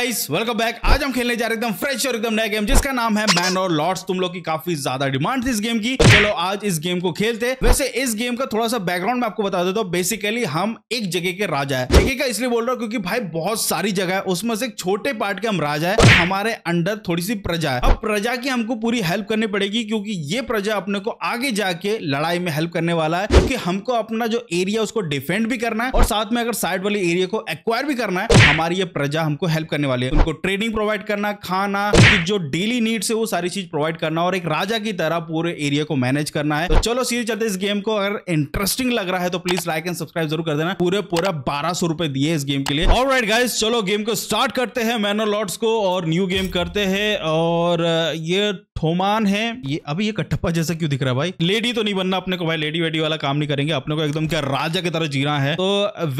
Guys welcome back आज हम खेलने जा रहे एकदम फ्रेश और एकदम नया गेम जिसका नाम है मैन और लॉर्ड्स तुम लोग की काफी ज्यादा डिमांड थी इस गेम की तो चलो आज इस गेम को खेलते वैसे इस गेम का थोड़ा सा बैकग्राउंड मैं आपको बता देता हूँ बेसिकली हम एक जगह के राजा है जगह का इसलिए बोल रहा हूँ क्योंकि भाई बहुत सारी जगह है उसमें से एक छोटे पार्ट के हम राजा है हमारे अंडर थोड़ी सी प्रजा है अब प्रजा की हमको पूरी हेल्प करनी पड़ेगी क्योंकि ये प्रजा अपने को आगे जाके लड़ाई में हेल्प करने वाला है क्योंकि हमको अपना जो एरिया उसको डिफेंड भी करना है और साथ में अगर साइड वाले एरिया को एक्वायर भी करना है हमारी ये प्रजा हमको हेल्प करने वाले हैं उनको ट्रेनिंग प्रोवाइड करना खाना उनकी जो डेली नीड्स है वो सारी चीज प्रोवाइड करना और एक राजा की तरह पूरे एरिया को मैनेज करना है तो चलो सीधे चलते इस गेम को अगर इंटरेस्टिंग लग रहा है तो प्लीज लाइक एंड सब्सक्राइब जरूर कर देना पूरे पूरा बारह सौ रुपए दिए इस गेम के लिए और राइट गाइज चलो गेम को स्टार्ट करते हैं मैनोलॉट्स को और न्यू गेम करते हैं और ये थोमान है ये अभी ये कट्टप्पा जैसा क्यों दिख रहा है भाई लेडी तो नहीं बनना अपने को भाई लेडी वेडी वाला काम नहीं करेंगे अपने को एकदम क्या राजा की तरह जीना है तो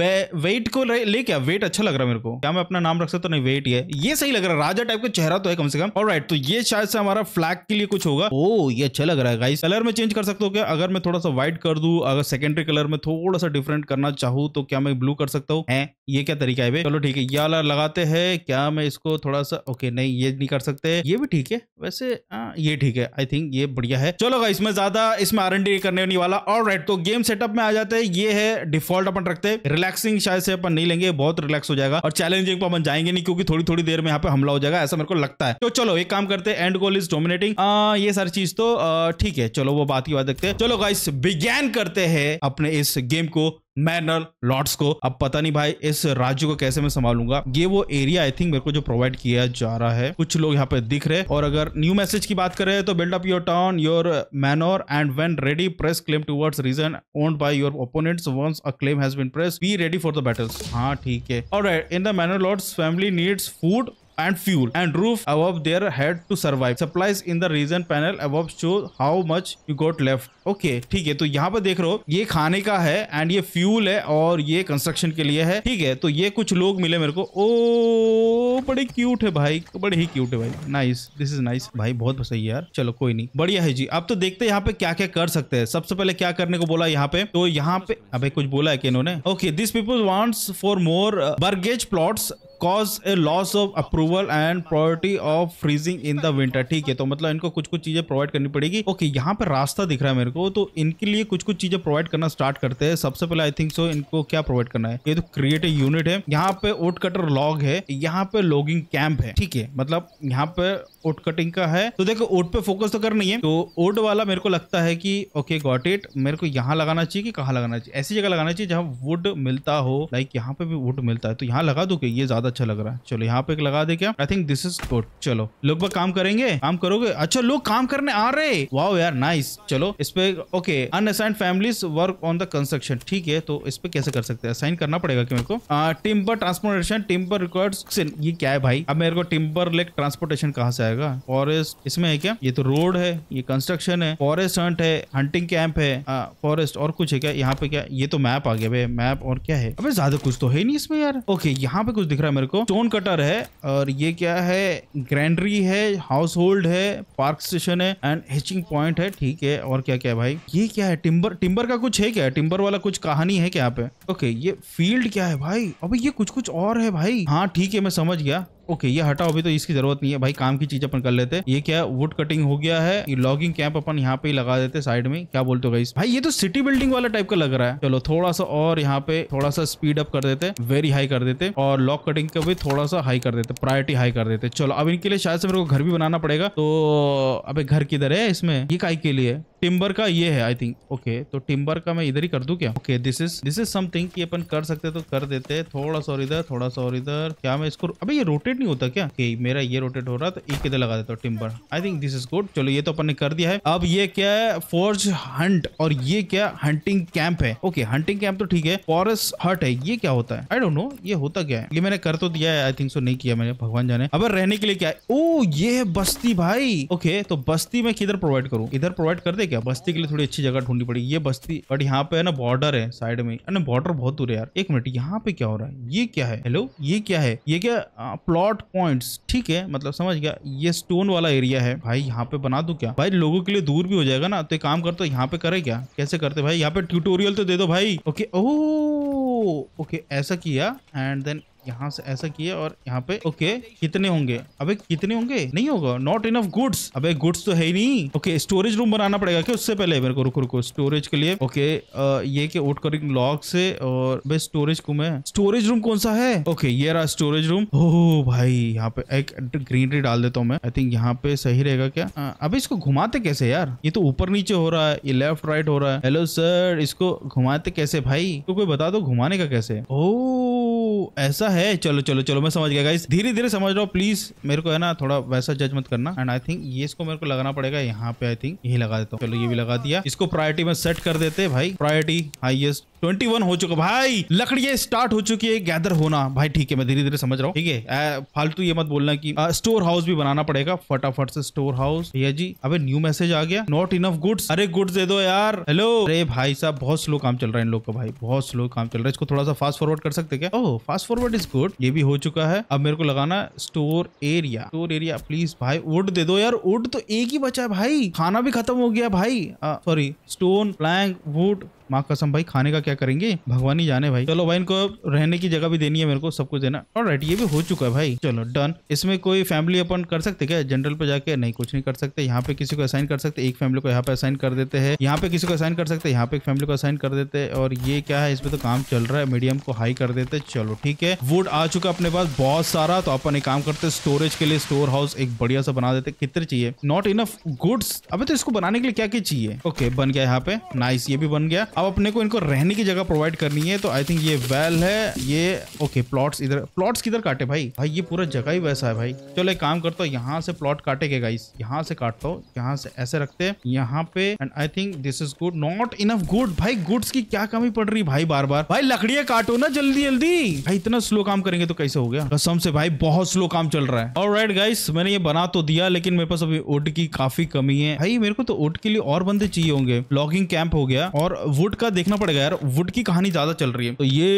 वे, वेट को ले क्या वेट अच्छा लग रहा है मेरे को क्या मैं अपना नाम रख सकता तो नहीं वेट ये ये सही लग रहा है राजा टाइप का चेहरा तो है कम से कम और राइट तो ये शायद से हमारा फ्लैग के लिए कुछ होगा ओ ये अच्छा लग रहा है गाइस कलर में चेंज कर सकते हो क्या अगर मैं थोड़ा सा व्हाइट कर दू अगर सेकेंडरी कलर में थोड़ा सा डिफरेंट करना चाहू तो क्या मैं ब्लू कर सकता हूँ ये क्या तरीका है चलो ठीक है ये वाला लगाते हैं क्या मैं इसको थोड़ा सा ओके नहीं ये नहीं कर सकते ये भी ठीक है वैसे आ, हाँ, ये ठीक है आई थिंक ये बढ़िया है चलो इसमें ज्यादा इसमें आर करने नहीं वाला और राइट तो गेम सेटअप में आ जाते हैं ये है डिफॉल्ट अपन रखते हैं रिलैक्सिंग शायद से अपन नहीं लेंगे बहुत रिलैक्स हो जाएगा और चैलेंजिंग पर अपन जाएंगे नहीं क्योंकि थोड़ी थोड़ी देर में यहाँ पे हमला हो जाएगा ऐसा मेरे को लगता है तो चलो एक काम करते हैं एंड गोल इज डोमिनेटिंग ये सारी चीज तो ठीक है चलो वो बात की बात देखते हैं चलो गाइस बिगैन करते हैं अपने इस गेम को मैनर लॉर्ड्स को अब पता नहीं भाई इस राज्य को कैसे मैं संभालूंगा ये वो एरिया आई थिंक मेरे को जो प्रोवाइड किया जा रहा है कुछ लोग यहाँ पे दिख रहे और अगर न्यू मैसेज की बात करें तो build up your town your manor and when ready press claim towards region owned by your opponent once a claim has been press be ready for the battles हाँ ठीक है और in the manor lord's family needs food and fuel and roof above their head to survive. Supplies in the region panel above show how much you got left. Okay okay, ठीक है तो यहाँ पर देख रहे हो ये खाने का है एंड ये फ्यूल है और ये कंस्ट्रक्शन के लिए है ठीक है तो ये कुछ लोग मिले मेरे को ओ बड़े क्यूट है भाई बड़े ही क्यूट है भाई नाइस दिस इज नाइस भाई बहुत सही है यार चलो कोई नहीं बढ़िया है जी अब तो देखते हैं यहाँ पे क्या क्या कर सकते हैं सबसे पहले क्या करने को बोला यहाँ पे तो यहाँ पे अभी कुछ बोला है कि इन्होंने okay this people wants for more burgage plot cause a loss of approval and priority of freezing in the winter ठीक है तो मतलब इनको कुछ कुछ चीजें प्रोवाइड करनी पड़ेगी ओके okay, यहाँ पर रास्ता दिख रहा है मेरे को तो इनके लिए कुछ कुछ चीजें प्रोवाइड करना स्टार्ट करते हैं सबसे पहले आई थिंक सो इनको क्या प्रोवाइड करना है ये तो क्रिएट यूनिट है यहाँ पे वोट कटर लॉग है यहाँ पे लॉगिंग कैंप है ठीक है मतलब यहाँ पे ओट कटिंग का है तो देखो ओट पे फोकस तो कर नहीं है तो ओट वाला मेरे को लगता है कि ओके गॉट इट मेरे को यहाँ लगाना चाहिए कि कहाँ लगाना चाहिए ऐसी जगह लगाना चाहिए जहाँ वुड मिलता हो लाइक यहाँ पे भी वुड मिलता है तो यहाँ लगा दो ये ज्यादा अच्छा लग रहा है चलो यहाँ पे लगा दे क्या I think this is good चलो लोग काम करेंगे काम करोगे अच्छा लोग काम करने आ रहे वाह यार नाइस चलो इस पे okay unassigned family work on the construction ठीक है तो इस पे कैसे कर सकते हैं असाइन करना पड़ेगा कि मेरे को टिम्बर ट्रांसपोर्टेशन टिम्बर रिकॉर्ड ये क्या है भाई अब मेरे को टिम्बर लेक ट्रांसपोर्टेशन कहाँ से जाएगा फॉरेस्ट इसमें है क्या ये तो रोड है ये कंस्ट्रक्शन है फॉरेस्ट हंट है हंटिंग कैंप है फॉरेस्ट हाँ, और कुछ है क्या यहाँ पे क्या ये तो मैप आ गया भाई मैप और क्या है अभी ज्यादा कुछ तो है नहीं इसमें यार ओके यहाँ पे कुछ दिख रहा है मेरे को स्टोन कटर है और ये क्या है ग्रैंडरी है हाउस होल्ड है पार्क स्टेशन है एंड हिचिंग पॉइंट है ठीक है और क्या क्या है भाई ये क्या है टिम्बर टिम्बर का कुछ है क्या टिम्बर वाला कुछ कहानी है क्या पे ओके ये फील्ड क्या है भाई अभी ये कुछ कुछ और है भाई हाँ ठीक है मैं समझ गया ओके ये हटाओ अभी तो इसकी जरूरत नहीं है भाई काम की चीज अपन कर लेते ये क्या वुड कटिंग हो गया है ये लॉगिंग कैंप अपन यहाँ पे लगा देते साइड में क्या बोलते हो भाई ये तो सिटी बिल्डिंग वाला टाइप का लग रहा है चलो थोड़ा सा और यहाँ पे थोड़ा सा स्पीड अप कर देते वेरी हाई कर देते और लॉक कटिंग का भी थोड़ा सा हाई कर देते प्रायोरिटी हाई कर देते चलो अब इनके लिए शायद से मेरे को घर भी बनाना पड़ेगा तो अबे घर किधर है इसमें ये काई के लिए टिम्बर का ये है आई थिंक ओके तो टिम्बर का मैं इधर ही कर दू क्या okay this is this is something कि अपन कर सकते तो कर देते थोड़ा सा और इधर थोड़ा सा और इधर क्या मैं इसको अभी ये रोटेट नहीं होता क्या okay, मेरा ये रोटेट हो रहा तो एक इधर लगा देता हूँ timber I think this is good चलो ये तो अपन ने कर दिया है अब ये क्या है फोर्ज हंट और ये क्या हंटिंग कैंप है ओके हंटिंग कैंप तो ठीक है फॉरेस्ट हट है ये क्या होता है आई डोंट नो ये होता क्या है ये मैंने कर तो दिया है आई थिंक सो नहीं किया मैंने भगवान जाने अब रहने के लिए क्या है ओ oh, ये है बस्ती भाई ओके okay, तो बस्ती में किधर प्रोवाइड करूँ इधर प्रोवाइड कर दे है क्या बस्ती के लिए थोड़ी अच्छी जगह ढूंढनी पड़ेगी ये बस्ती बट यहाँ पे है ना बॉर्डर है साइड में अरे बॉर्डर बहुत दूर है यार एक मिनट यहाँ पे क्या हो रहा है ये क्या है हेलो ये क्या है ये क्या प्लॉट पॉइंट ठीक है मतलब समझ गया ये स्टोन वाला एरिया है भाई यहाँ पे बना दू क्या भाई लोगों के लिए दूर भी हो जाएगा ना तो काम कर तो यहाँ पे करे क्या कैसे करते भाई यहाँ पे ट्यूटोरियल तो दे दो भाई ओके ओ ओके ऐसा किया एंड देन यहाँ से ऐसा किया और यहाँ पे ओके कितने होंगे अबे कितने होंगे नहीं होगा नॉट इनफ गुड्स अबे गुड्स तो है ही नहीं ओके स्टोरेज रूम बनाना पड़ेगा क्या उससे पहले मेरे को रुको रुको स्टोरेज के लिए ओके ये के ओट करिंग लॉक से और भाई स्टोरेज रूम है स्टोरेज रूम कौन सा है ओके ये रहा स्टोरेज रूम हो भाई यहाँ पे एक ग्रीनरी डाल देता हूँ मैं आई थिंक यहाँ पे सही रहेगा क्या अब इसको घुमाते कैसे यार ये तो ऊपर नीचे हो रहा है ये लेफ्ट राइट हो रहा है हेलो सर इसको घुमाते कैसे भाई तो कोई बता दो घुमाने का कैसे ओह ऐसा है चलो चलो चलो मैं समझ गया धीरे धीरे समझ रहा हूँ प्लीज मेरे को है ना थोड़ा वैसा जज मत करना एंड आई थिंक ये इसको मेरे को लगाना पड़ेगा यहाँ पे आई थिंक यही लगा देता हूँ चलो ये भी लगा दिया इसको प्रायोरिटी में सेट कर देते भाई प्रायोरिटी हाइएस्ट 21 हो चुका भाई लकड़ियां स्टार्ट हो चुकी है गैदर होना भाई ठीक है मैं धीरे धीरे समझ रहा हूँ ठीक है फालतू ये मत बोलना कि आ, स्टोर हाउस भी बनाना पड़ेगा फटाफट से स्टोर हाउस भैया जी अबे न्यू मैसेज आ गया नॉट इनफ गुड्स अरे गुड्स दे दो यार हेलो अरे भाई साहब बहुत स्लो काम चल रहा है इन लोग का भाई बहुत स्लो काम चल रहा है इसको थोड़ा सा फास्ट फॉरवर्ड कर सकते क्या oh oh, fast fast forward is good ये भी हो चुका है अब मेरे को लगाना store area store area please भाई वुड दे दो यार वुड तो एक ही बचा है भाई खाना भी खत्म हो गया भाई सॉरी स्टोन प्लैंक वुड माँ कसम भाई खाने का क्या करेंगे भगवान ही जाने भाई चलो भाई इनको रहने की जगह भी देनी है मेरे को सब कुछ देना और राइट ये भी हो चुका है भाई चलो डन इसमें कोई फैमिली अपन कर सकते क्या जनरल पे जाके नहीं कुछ नहीं कर सकते यहाँ पे किसी को असाइन कर सकते एक फैमिली को यहाँ पे असाइन कर देते हैं यहाँ पे किसी को असाइन कर सकते यहाँ पे एक फैमिली को असाइन कर देते हैं और ये क्या है इसमें तो काम चल रहा है मीडियम को हाई कर देते चलो ठीक है वुड आ चुका अपने पास बहुत सारा तो अपन एक काम करते स्टोरेज के लिए स्टोर हाउस एक बढ़िया सा बना देते कितने चाहिए नॉट इनफ गुड्स अभी तो इसको बनाने के लिए क्या क्या चाहिए ओके बन गया यहाँ पे नाइस ये भी बन गया अब अपने को इनको रहने की जगह प्रोवाइड करनी है तो आई थिंक ये वेल है ये ओके प्लॉट्स इधर प्लॉट्स किधर काटे भाई भाई ये पूरा जगह ही वैसा है भाई चलो एक काम करता हूँ यहाँ से प्लॉट काटे गए गाइस यहाँ से काटता हूँ यहाँ से ऐसे रखते हैं यहाँ पे and I think this is good not enough good भाई गुड्स की क्या कमी पड़ रही भाई बार बार भाई लकड़िया काटो ना जल्दी जल्दी भाई इतना स्लो काम करेंगे तो कैसे हो गया कसम से भाई बहुत स्लो काम चल रहा है और राइट गाइस मैंने ये बना तो दिया लेकिन मेरे पास अभी ओट की काफी कमी है भाई मेरे को तो ओट के लिए और बंदे चाहिए होंगे लॉगिंग कैंप हो गया और वुड वुड का देखना पड़ेगा यार वुड की कहानी ज्यादा चल रही है तो ये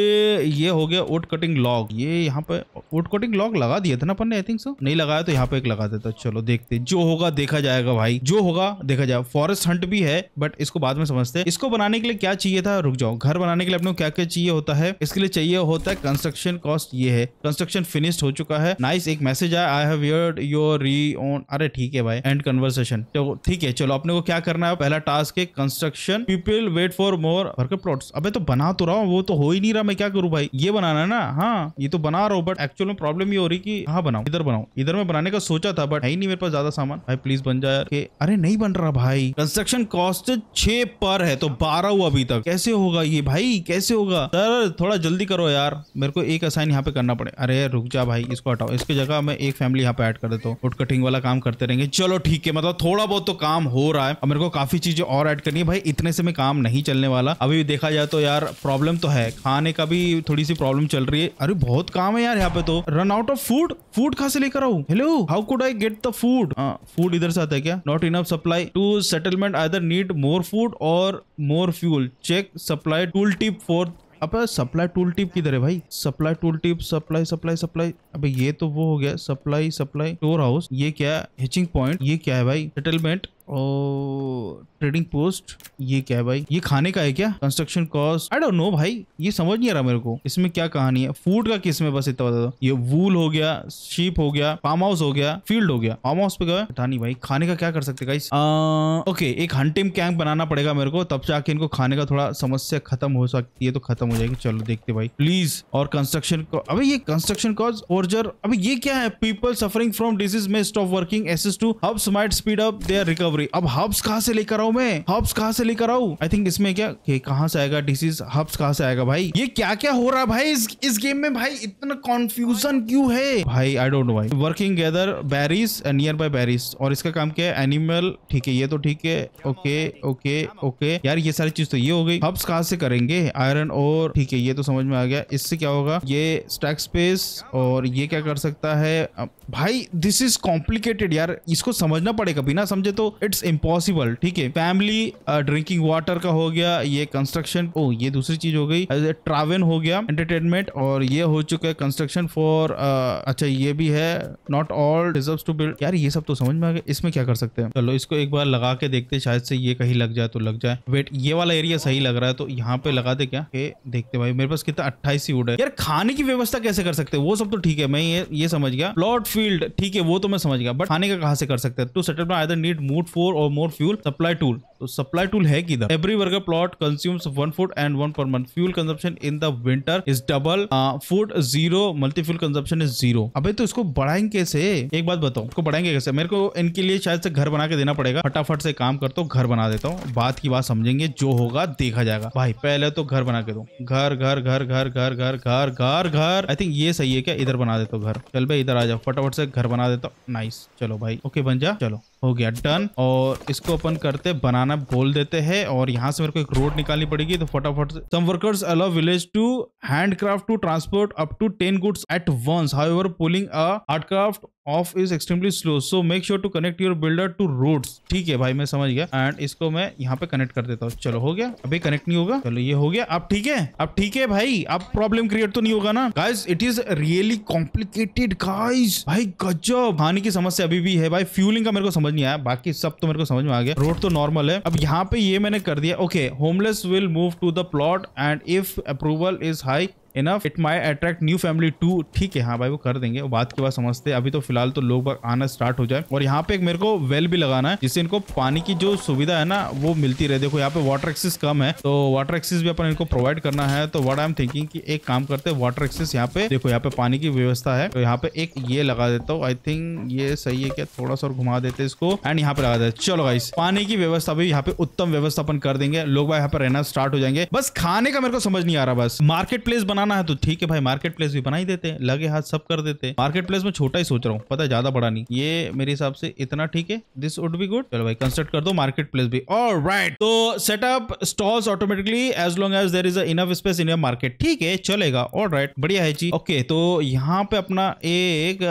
ये हो गया वुड कटिंग लॉग ये यहाँ पे वुड कटिंग लॉग लगा दिया था ना अपन ने आई थिंक सो नहीं लगाया तो यहाँ पे एक लगा देता चलो देखते जो होगा देखा जाएगा भाई जो होगा देखा जाएगा फॉरेस्ट हंट भी है बट इसको बाद में समझते हैं इसको बनाने के लिए क्या चाहिए था रुक जाओ घर बनाने के लिए अपने क्या क्या चाहिए होता है इसके लिए चाहिए होता है कंस्ट्रक्शन कॉस्ट ये है कंस्ट्रक्शन फिनिश्ड हो चुका है नाइस एक मैसेज आया I have your your re on अरे ठीक है भाई एंड कन्वर्सेशन तो ठीक है चलो अपने को क्या करना है पहला टास्क है construction people wait for more burgage plots अबे तो बना तो रहा हूँ वो तो हो ही नहीं रहा मैं क्या करूँ भाई ये बनाना है ना हाँ ये तो बना रहा हूँ बट एक्चुअल में प्रॉब्लम ये हो रही की हाँ बनाऊ इधर बनाऊ इधर में बनाने का सोचा था बट है नहीं मेरे पास ज्यादा सामान भाई प्लीज बन जाए के अरे नहीं बन रहा भाई कंस्ट्रक्शन कॉस्ट छह पर है तो बारह हुआ अभी तक कैसे होगा ये भाई कैसे होगा सर थोड़ा जल्दी करो यार मेरे को एक असाइन यहाँ पे करना पड़े अरे रुक जा भाई इसको हटाओ इसके जगह मैं एक फैमिली यहाँ पे ऐड कर देता हूँ वुड कटिंग वाला काम करते रहेंगे चलो ठीक है मतलब थोड़ा बहुत तो काम हो रहा है और मेरे को काफी चीजें और ऐड करनी है भाई इतने से मैं काम नहीं चलने वाला अभी देखा जाए तो यार प्रॉब्लम तो है खाने का भी थोड़ी सी प्रॉब्लम चल रही है अरे बहुत काम है यार यहाँ पे तो run out of food food कहा से लेकर आऊ hello how could I get the food food इधर से आता है क्या not enough supply to settlement other need more food और more fuel check supply tool tip for अब सप्लाई टूल टिप किधर है भाई supply tool tip supply supply supply अबे ये तो वो हो गया सप्लाई सप्लाई स्टोर हाउस ये क्या है हिचिंग पॉइंट ये क्या है भाई सेटलमेंट ट्रेडिंग पोस्ट ये क्या है भाई ये खाने का है क्या construction cost I don't know भाई ये समझ नहीं आ रहा मेरे को इसमें क्या कहानी है फूड का किस में बस इतना बता दो ये वूल हो गया शीप हो गया फार्म हाउस हो गया फील्ड हो गया फार्म हाउस पे गया नहीं भाई खाने का क्या कर सकते गाइस ओके एक हंटिंग कैंप बनाना पड़ेगा मेरे को तब जाके इनको खाने का थोड़ा समस्या खत्म हो सकती है तो खत्म हो जाएगी चलो देखते भाई प्लीज और कंस्ट्रक्शन अभी ये कंस्ट्रक्शन कॉज ओर्जर अभी ये क्या है people suffering from disease may stop working access to herb might speed up their recover discovery अब हब्स कहाँ से लेकर आऊ मैं हब्स कहाँ से लेकर आऊ आई थिंक इसमें क्या कहाँ से आएगा डिसीज हब्स कहाँ से आएगा भाई ये क्या क्या हो रहा भाई इस, इस गेम में भाई इतना कॉन्फ्यूजन क्यूँ है भाई आई डोंट नो भाई working gather berries nearby berries और इसका काम क्या है एनिमल ठीक है ये तो ठीक है ओके ओके ओके यार ये सारी चीज तो ये हो गई हब्स कहाँ से करेंगे आयरन और ठीक है ये तो समझ में आ गया इससे क्या होगा ये स्टैक स्पेस और ये क्या कर सकता है भाई दिस इज कॉम्प्लिकेटेड यार इसको समझना पड़ेगा बिना समझे तो इट्स इम्पॉसिबल ठीक है फैमिली ड्रिंकिंग वाटर का हो गया ये कंस्ट्रक्शन ओ ये दूसरी चीज हो गई ट्रावेन हो गया एंटरटेनमेंट और ये हो चुका है कंस्ट्रक्शन फॉर अच्छा ये भी है not all deserve to build यार ये सब तो समझ में आ गया इसमें क्या कर सकते हैं चलो इसको एक बार लगा के देखते शायद से ये कहीं लग जाए तो लग जाए वेट ये वाला एरिया सही लग रहा है तो यहाँ पे लगा दे क्या देखते भाई मेरे पास कितना अट्ठाईस ही वुड है यार खाने की व्यवस्था कैसे कर सकते हैं वो सब तो ठीक है मैं ये ये समझ गया प्लॉट फील्ड ठीक है वो तो मैं समझ गया बट खाने का कहा से कर सकते हैं to settle other need food for और मोर फ्यूल सप्लाई टूल तो सप्लाई टूल है किधर every burg plot consumes one food and one per month fuel consumption in the winter is double food zero multi fuel consumption is zero अबे तो इसको बढ़ाएंगे कैसे एक बात बताओ इसको बढ़ाएंगे कैसे मेरे को इनके लिए शायद से घर बना के देना पड़ेगा फटाफट से काम करता तो हूँ घर बना देता हूँ बात की बात समझेंगे जो होगा देखा जाएगा भाई पहले तो घर बना के दो घर घर घर घर घर घर घर घर घर आई थिंक ये सही है क्या इधर बना देता हूँ घर चल भाई इधर आ जाओ फटाफट से घर बना देता हूँ नाइस चलो भाई ओके बन जा चलो हो गया डन और इसको ओपन करते बनाना बोल देते हैं और यहाँ से मेरे को एक रोड निकालनी पड़ेगी तो फटाफट some workers allow village to handcraft to transport up to ten goods at once how pulling a craft of is extremely slow so make sure to connect your builder to road ठीक है भाई मैं समझ गया and इसको मैं यहाँ पे कनेक्ट कर देता हूँ चलो हो गया अभी कनेक्ट नहीं होगा चलो ये हो गया अब ठीक है अब ठीक है भाई अब प्रॉब्लम क्रिएट तो नहीं होगा ना guys it is really complicated guys भाई गजब पानी की समस्या अभी भी है भाई फ्यूलिंग का मेरे को समझ नहीं आया बाकी सब तो मेरे को समझ में आ गया रोड तो नॉर्मल है अब यहाँ पे ये मैंने कर दिया okay homeless will move to the plot and if approval is high enough it my attract new family to ठीक है हाँ भाई वो कर देंगे वो बात के बाद समझते हैं अभी तो फिलहाल तो लोग आना स्टार्ट हो जाए और यहाँ पे एक मेरे को वेल भी लगाना है जिससे इनको पानी की जो सुविधा है ना वो मिलती रहे देखो यहाँ पे वाटर एक्सेस कम है तो वाटर एक्सेस भी अपन इनको प्रोवाइड करना है तो वट आई एम थिंकिंग की एक काम करते हैं वाटर एक्सेस यहाँ पे देखो यहाँ पे पानी की व्यवस्था है तो यहाँ पे एक ये लगा देता हूँ आई थिंक ये सही है क्या थोड़ा सा घुमा देते इसको एंड यहाँ पे लगा देते चलो भाई पानी की व्यवस्था भी यहाँ पे उत्तम अपन कर देंगे लोग यहाँ पे रहना स्टार्ट हो जाएंगे बस खाने का मेरे को समझ नहीं आ रहा बस मार्केट प्लेस बना बनाना है तो ठीक है भाई मार्केट प्लेस भी बनाई देते लगे हाथ सब कर देते मार्केट प्लेस में छोटा ही सोच रहा हूँ पता ज्यादा बड़ा नहीं ये मेरे हिसाब से इतना ठीक है दिस वुड बी गुड चलो भाई कंस्ट्रक्ट कर दो मार्केट प्लेस भी और राइट तो setup stalls automatically as long as there is enough space in your market ठीक है चलेगा और राइट बढ़िया है जी ओके तो यहाँ पे अपना एक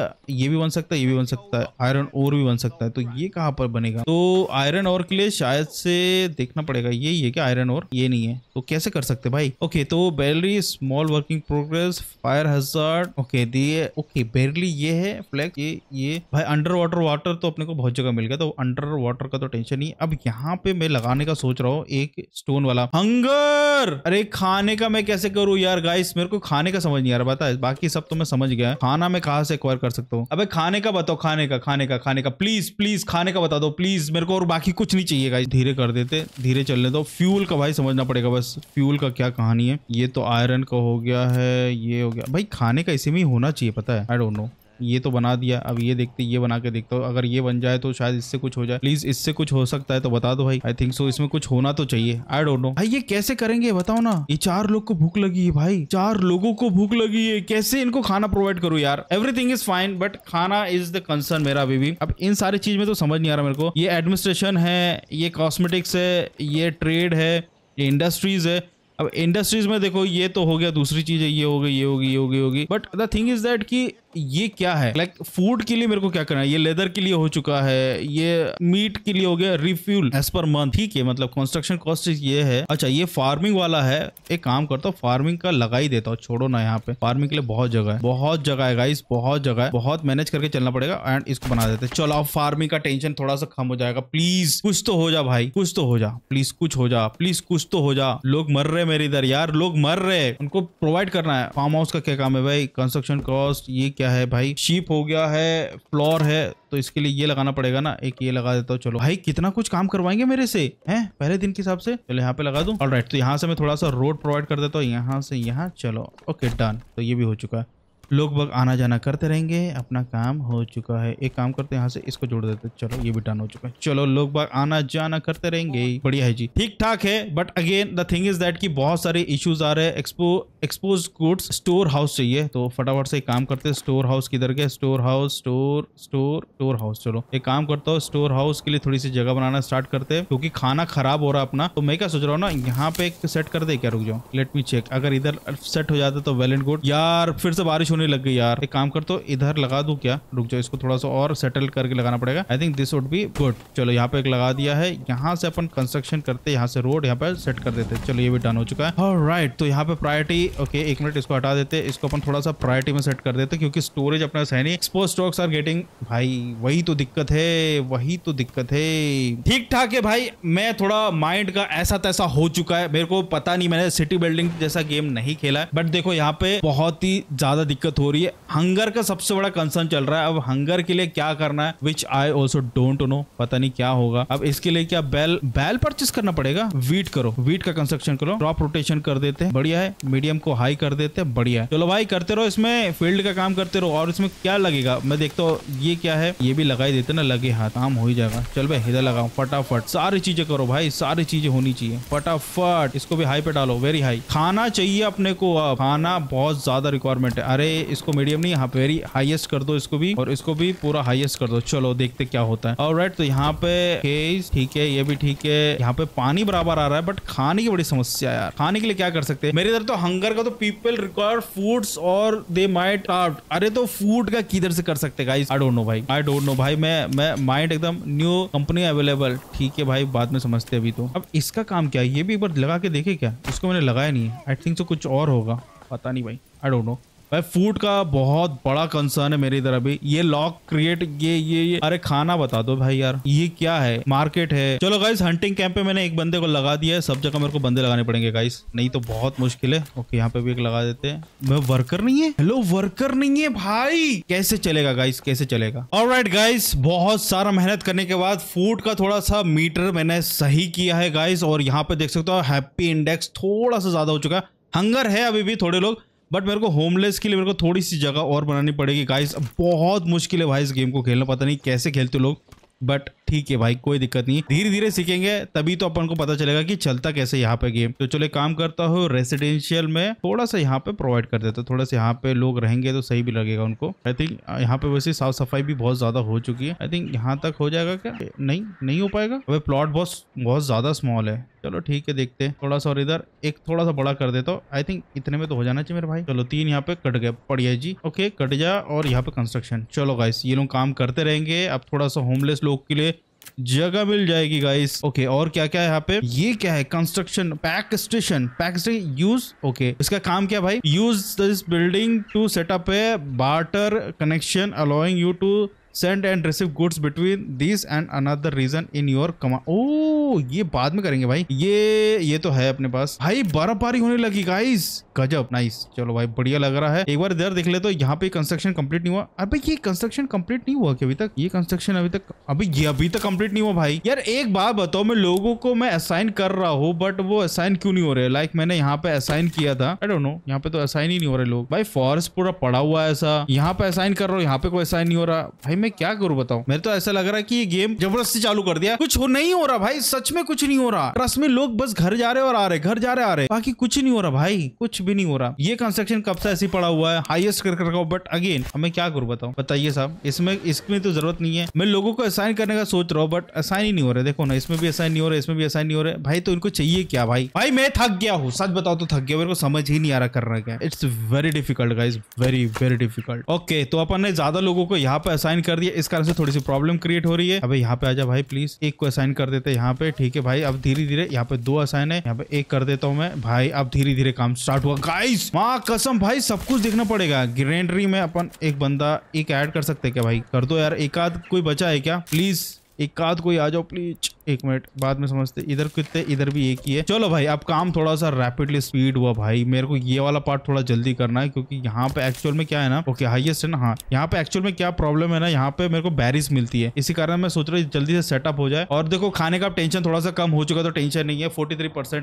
ये भी बन सकता है ये भी बन सकता है आयरन और भी बन सकता है तो ये कहाँ पर बनेगा तो आयरन और के लिए शायद से देखना पड़ेगा यही है क्या आयरन और ये नहीं है तो कैसे कर सकते भाई ओके तो barley small work working progress fire hazard okay दिए ओके बेरली ये है फ्लैग ये ये भाई अंडर वाटर वाटर तो अपने को बहुत जगह मिल गया तो अंडर वाटर का तो टेंशन नहीं अब यहाँ पे मैं लगाने का सोच रहा हूँ एक स्टोन वाला हंगर अरे खाने का मैं कैसे करूँ यार गाइस मेरे को खाने का समझ नहीं आ रहा बताया बाकी सब तो मैं समझ गया खाना मैं कहा से एक्वायर कर सकता हूँ अब खाने का बताओ खाने का खाने का खाने का प्लीज प्लीज खाने का बता दो प्लीज मेरे को और बाकी कुछ नहीं चाहिए गाइस धीरे कर देते धीरे चलने दो फ्यूल का भाई समझना पड़ेगा बस फ्यूल का क्या कहानी है ये तो आयरन का हो गया गया है ये हो गया भाई खाने का इसी में ही होना चाहिए पता है आई डोंट नो ये तो बना दिया अब ये देखते ये बना के देखते हो अगर ये बन जाए तो शायद इससे कुछ हो जाए प्लीज इससे कुछ हो सकता है तो बता दो भाई आई थिंक सो इसमें कुछ होना तो चाहिए आई डोंट नो भाई ये कैसे करेंगे बताओ ना ये चार लोग को भूख लगी है भाई चार लोगों को भूख लगी है कैसे इनको खाना प्रोवाइड करूँ यार एवरीथिंग इज फाइन बट खाना इज द कंसर्न मेरा अभी भी अब इन सारी चीज में तो समझ नहीं आ रहा मेरे को ये एडमिनिस्ट्रेशन है ये कॉस्मेटिक्स है ये ट्रेड है ये इंडस्ट्रीज है अब इंडस्ट्रीज में देखो ये तो हो गया दूसरी चीज ये हो गई ये होगी ये होगी होगी but the thing is that कि ये क्या है लाइक like, फूड के लिए मेरे को क्या करना है ये लेदर के लिए हो चुका है ये मीट के लिए हो गया रिफ्यूल एज पर मंथ ठीक है मतलब कंस्ट्रक्शन कॉस्ट ये है अच्छा ये फार्मिंग वाला है एक काम करता हूँ फार्मिंग का लगा ही देता हूँ छोड़ो ना यहाँ पे फार्मिंग के लिए बहुत जगह है बहुत जगह है गाइस बहुत जगह है बहुत मैनेज करके चलना पड़ेगा एंड इसको बना देते हैं चलो अब फार्मिंग का टेंशन थोड़ा सा कम हो जाएगा प्लीज कुछ तो हो जा भाई कुछ तो हो जा प्लीज कुछ हो जा प्लीज कुछ तो हो जा लोग मर रहे मेरे इधर यार लोग मर रहे उनको प्रोवाइड करना है फार्म हाउस का क्या काम है भाई कंस्ट्रक्शन कॉस्ट ये क्या है भाई शीप हो गया है फ्लोर है तो इसके लिए ये लगाना पड़ेगा ना एक ये लगा देता हूँ चलो भाई कितना कुछ काम करवाएंगे मेरे से हैं पहले दिन के हिसाब से चलो यहाँ पे लगा दू राइट तो यहाँ से मैं थोड़ा सा रोड प्रोवाइड कर देता हूँ यहाँ से यहाँ चलो ओके डन तो ये भी हो चुका है लोग बग आना जाना करते रहेंगे अपना काम हो चुका है एक काम करते हैं यहाँ से इसको जोड़ देते चलो ये भी डन हो चुका है चलो लोग बग आना जाना करते रहेंगे बढ़िया है जी ठीक ठाक है but again the thing is that की बहुत सारे इश्यूज आ रहे हैं expo expose goods storehouse चाहिए तो फटाफट से काम करते हैं स्टोर हाउस किधर के storehouse store store storehouse चलो एक काम करता हूँ स्टोर हाउस के लिए थोड़ी सी जगह बनाना स्टार्ट करते हैं क्योंकि खाना खराब हो रहा है अपना तो मैं क्या सोच रहा हूँ ना यहाँ पे सेट कर दे क्या रुक जाओ लेट मी चेक अगर इधर सेट हो जाता तो वेल एंड गुड यार फिर से बारिश होने होने लग गई यार एक काम कर तो इधर लगा दू क्या रुक जाओ इसको थोड़ा सा और सेटल करके लगाना पड़ेगा I think this would be good चलो यहाँ पे एक लगा दिया है यहाँ से अपन कंस्ट्रक्शन करते यहाँ से रोड यहाँ पे सेट कर देते चलो ये भी डन हो चुका है और राइट तो यहाँ पे प्रायोरिटी ओके एक मिनट इसको हटा देते इसको अपन थोड़ा सा प्रायोरिटी में सेट कर देते क्योंकि स्टोरेज अपना है नहीं एक्सपोज स्टॉक्स आर गेटिंग भाई वही तो दिक्कत है वही तो दिक्कत है ठीक ठाक है भाई मैं थोड़ा माइंड का ऐसा तैसा हो चुका है मेरे को पता नहीं मैंने सिटी बिल्डिंग जैसा गेम नहीं खेला बट देखो यहाँ पे बहुत ही ज्यादा दिक्कत दिक्कत हो रही है हंगर का सबसे बड़ा कंसर्न चल रहा है अब हंगर के लिए क्या करना है which I also don't know पता नहीं क्या होगा अब इसके लिए क्या बैल बैल परचेस करना पड़ेगा वीट करो वीट का कंस्ट्रक्शन करो क्रॉप रोटेशन कर देते हैं बढ़िया है मीडियम को हाई कर देते हैं बढ़िया है चलो भाई करते रहो इसमें फील्ड का काम करते रहो और इसमें क्या लगेगा मैं देखता हूँ ये क्या है ये भी लगाई देते ना लगे हाथ काम हो ही जाएगा चल भाई इधर लगाओ फटाफट सारी चीजें करो भाई सारी चीजें होनी चाहिए फटाफट इसको भी हाई पे डालो वेरी हाई खाना चाहिए अपने को खाना बहुत ज्यादा रिक्वायरमेंट है अरे इसको मीडियम नहीं यहाँ पे वेरी हाईएस्ट कर दो इसको भी और इसको भी पूरा हाईएस्ट कर दो चलो देखते क्या होता है और राइट तो यहाँ पे ठीक है ये भी ठीक है यहाँ पे पानी बराबर आ रहा है बट खाने की बड़ी समस्या यार खाने के लिए क्या कर सकते हैं मेरे इधर तो हंगर का तो पीपल रिक्वायर फूड और दे माइट आउट अरे तो फूड का किधर से कर सकते गाइस आई डोंट नो भाई आई डोंट नो भाई मैं मैं माइंड एकदम न्यू कंपनी अवेलेबल ठीक है भाई बाद में समझते अभी तो अब इसका काम क्या है ये भी एक बार लगा के देखे क्या इसको मैंने लगाया नहीं है आई थिंक तो कुछ और होगा पता नहीं भाई आई डोंट नो भाई फूड का बहुत बड़ा कंसर्न है मेरी इधर भी ये लॉक क्रिएट ये ये ये अरे खाना बता दो भाई यार ये क्या है मार्केट है चलो गाइस हंटिंग कैंप पे मैंने एक बंदे को लगा दिया है सब जगह मेरे को बंदे लगाने पड़ेंगे गाइस नहीं तो बहुत मुश्किल है ओके यहाँ पे भी एक लगा देते हैं मैं वर्कर नहीं है हेलो वर्कर नहीं है भाई कैसे चलेगा गाइस कैसे चलेगा और राइट गाइस बहुत सारा मेहनत करने के बाद फूड का थोड़ा सा मीटर मैंने सही किया है गाइस और यहाँ पे देख सकते हो हैप्पी इंडेक्स थोड़ा सा ज्यादा हो चुका है हंगर है अभी भी थोड़े लोग बट मेरे को होमलेस के लिए मेरे को थोड़ी सी जगह और बनानी पड़ेगी गाइस बहुत मुश्किल है भाई इस गेम को खेलना पता नहीं कैसे खेलते लोग बट ठीक है भाई कोई दिक्कत नहीं धीरे धीरे सीखेंगे तभी तो अपन को पता चलेगा कि चलता कैसे यहाँ पे गेम तो चलो काम करता हो रेसिडेंशियल में थोड़ा सा यहाँ पे प्रोवाइड कर देता थोड़ा सा यहाँ पे लोग रहेंगे तो सही भी लगेगा उनको आई थिंक यहाँ पे वैसे साफ सफाई भी बहुत ज्यादा हो चुकी है आई थिंक यहाँ तक हो जाएगा क्या नहीं नहीं हो पाएगा प्लॉट बहुत बहुत ज्यादा स्मॉल है चलो ठीक है देखते हैं थोड़ा सा और इधर एक थोड़ा सा बड़ा कर देता हूँ आई थिंक इतने में तो हो जाना चाहिए मेरे भाई चलो तीन यहाँ पे कट गए पड़िया जी ओके कट जा और यहाँ पे कंस्ट्रक्शन चलो गाइस ये लोग काम करते रहेंगे अब थोड़ा सा होमलेस लोग के लिए जगह मिल जाएगी गाइस ओके और क्या क्या है यहाँ पे ये क्या है construction pack station pack station use okay इसका काम क्या भाई use this building to set up a barter connection allowing you to send and receive goods between this and another region in your comma ओ ये बाद में करेंगे भाई ये ये तो है अपने पास भाई बर्फबारी होने लगी गाइस गजब नाइस चलो भाई बढ़िया लग रहा है एक बार इधर देख ले तो यहाँ पे कंस्ट्रक्शन कंप्लीट नहीं हुआ अभी ये कंस्ट्रक्शन कंप्लीट नहीं हुआ अभी तक ये कंस्ट्रक्शन अभी तक अभी ये अभी तक कंप्लीट नहीं हुआ भाई यार एक बात बताओ मैं लोगों को मैं असाइन कर रहा हूँ बट वो असाइन क्यों नहीं हो रहे लाइक like, मैंने यहाँ पे असाइन किया था आई डोंट नो यहाँ पे तो असाइन ही नहीं हो रहे लोग भाई फॉरेस्ट पूरा पड़ा हुआ है ऐसा यहाँ पे असाइन कर रहा हूँ यहाँ पे कोई असाइन नहीं हो रहा भाई मैं क्या करूँ बताऊ मेरे तो ऐसा लग रहा है की ये गेम जबरदस्ती चालू कर दिया कुछ नहीं हो रहा भाई सच में कुछ नहीं हो रहा ट्रस्ट में लोग बस घर जा रहे और आ रहे घर जा रहे आ रहे बाकी कुछ नहीं हो रहा भाई कुछ भी नहीं हो रहा ये कंस्ट्रक्शन कब से ऐसे पड़ा हुआ है हाईएस्ट कर रखा बट अगेन हमें क्या करूँ बताओ बताइए साहब इसमें इसमें तो जरूरत नहीं है मैं लोगों को असाइन करने का सोच रहा हूँ बट असाइन ही नहीं हो रहा देखो ना इसमें भी असाइन नहीं हो रहा इसमें भी असाइन नहीं हो रहा भाई तो इनको चाहिए क्या भाई भाई मैं थक गया हूँ सच बताओ तो थक गया मेरे को समझ ही नहीं आ रहा करना क्या it's very difficult guys very very difficult okay तो अपन ने ज्यादा लोगों को यहाँ पे असाइन कर दिया इस कारण से थोड़ी सी प्रॉब्लम क्रिएट हो रही है अब यहाँ पे आजा भाई प्लीज एक को असाइन कर देते यहाँ पे ठीक है भाई अब धीरे धीरे यहाँ पे दो असाइन है यहाँ पे एक कर देता हूँ मैं भाई अब धीरे धीरे काम स्टार्ट हुआ गाइस माँ कसम भाई सब कुछ देखना पड़ेगा ग्रेनरी में अपन एक बंदा एक एड कर सकते क्या भाई कर दो यार एक आध कोई बचा है क्या प्लीज एक आध कोई आ जाओ प्लीज एक मिनट बाद में समझते इधर कितने इधर भी एक ही है चलो भाई अब काम थोड़ा सा रैपिडली स्पीड हुआ भाई मेरे को ये वाला पार्ट थोड़ा जल्दी करना है क्योंकि यहाँ पे एक्चुअल में क्या है ना ओके हाईएस्ट है ना हाँ यहाँ पे एक्चुअल में क्या प्रॉब्लम है ना यहाँ पे मेरे को बैरिस मिलती है इसी कारण मैं सोच रहा हूँ जल्दी से सेटअप हो जाए और देखो खाने का टेंशन थोड़ा सा कम हो चुका तो टेंशन नहीं है फोर्टी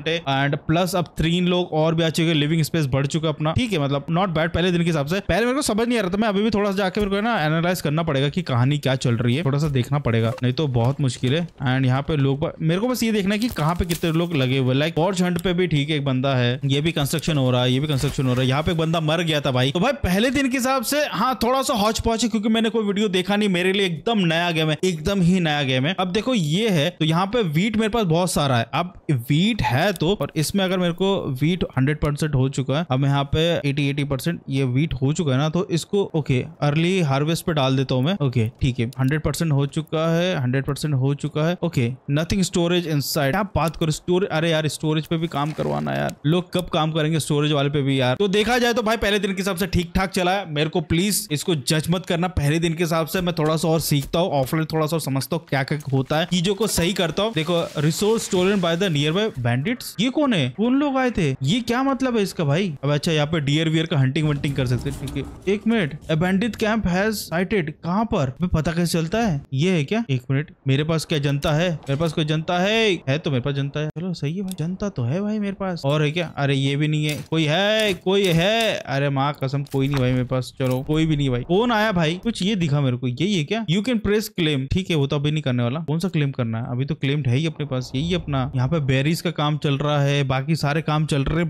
है एंड प्लस अब तीन लोग और भी आ चुके लिविंग स्पेस बढ़ चुका अपना ठीक है मतलब नॉट बैड पहले दिन के हिसाब से पहले मेरे को समझ नहीं आ रहा था मैं अभी भी थोड़ा सा जाकर मेरे को ना एनालाइज करना पड़ेगा की कहानी क्या चल रही है थोड़ा सा देखना पड़ेगा नहीं तो तो बहुत मुश्किल है एंड यहाँ पे लोग पर, मेरे को बस ये देखना है कि कहाँ पे कितने लोग लगे हुए लाइक फॉर्च हंट पे भी ठीक है एक बंदा है ये भी कंस्ट्रक्शन हो रहा है ये भी कंस्ट्रक्शन हो रहा है यहाँ पे एक बंदा मर गया था भाई तो भाई पहले दिन के हिसाब से हाँ थोड़ा सा हौच पहुंचे क्योंकि मैंने कोई वीडियो देखा नहीं मेरे लिए एकदम नया गेम है एकदम ही नया गेम है अब देखो ये है तो यहाँ पे वीट मेरे पास बहुत सारा है अब वीट है तो और इसमें अगर मेरे को वीट हंड्रेड हो चुका है अब यहाँ पे एटी एटी ये वीट हो चुका है ना तो इसको ओके अर्ली हार्वेस्ट पे डाल देता हूँ मैं ओके ठीक है हंड्रेड हो चुका है हंड्रेड परसेंट हो चुका है okay nothing storage inside आप बात करो स्टोरेज अरे यार स्टोरेज पे भी काम करवाना यार लोग कब काम करेंगे स्टोरेज वाले पे भी यार तो देखा जाए तो भाई पहले दिन के हिसाब से ठीक ठाक चला है मेरे को प्लीज इसको जज मत करना पहले दिन के हिसाब से मैं थोड़ा सा और सीखता हूँ ऑफलाइन थोड़ा सा समझता हूँ क्या क्या होता है चीजों को सही करता हूँ देखो resource stolen by the nearby bandit ये कौन है कौन लोग आए थे ये क्या मतलब है इसका भाई अब अच्छा यहाँ पे डियर वियर का हंटिंग वंटिंग कर सकते ठीक है एक minute a bandit camp has sighted कहाँ पर पता कैसे चलता है ये है क्या एक मिनट मिनट मेरे पास क्या जनता है मेरे पास कोई जनता है है तो मेरे पास जनता है चलो सही है भाई जनता तो है भाई मेरे पास और है क्या अरे ये भी नहीं है कोई है कोई है अरे माँ कसम कोई नहीं भाई मेरे पास चलो कोई भी नहीं भाई कौन आया भाई कुछ ये दिखा मेरे को यही है क्या यू कैन प्रेस क्लेम ठीक है वो तो अभी नहीं करने वाला कौन सा क्लेम करना है अभी तो क्लेम है ही अपने पास यही अपना यहाँ पे बेरीज का काम चल रहा है बाकी सारे काम चल रहे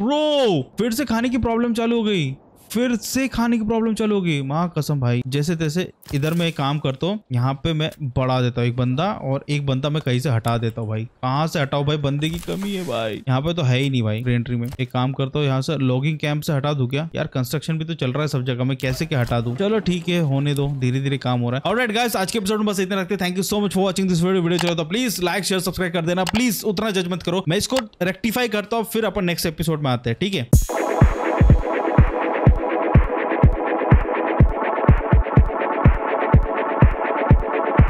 ब्रो फिर से खाने की प्रॉब्लम चालू हो गई फिर से खाने की प्रॉब्लम चलोगी होगी माँ कसम भाई जैसे तैसे इधर मैं एक काम करता हूँ यहाँ पे मैं बढ़ा देता हूँ एक बंदा और एक बंदा मैं कहीं से हटा देता हूँ भाई कहाँ से हटाओ भाई बंदे की कमी है भाई यहाँ पे तो है ही नहीं भाई एंट्री में एक काम करता हूँ यहाँ से लॉगिंग कैंप से हटा दू क्या यार कंस्ट्रक्शन भी तो चल रहा है सब जगह में कैसे क्या हटा दू चलो ठीक है होने दो धीरे धीरे काम हो रहा है और राइट गाइस आज के एपिसोड में बस इतना रखते thank you so much for watching this video video चलो तो प्लीज लाइक शेयर सब्सक्राइब कर देना प्लीज उतना जजमेंट करो मैं इसको रेक्टिफाई करता हूँ फिर अपन नेक्स्ट एपिसोड में आते हैं ठीक है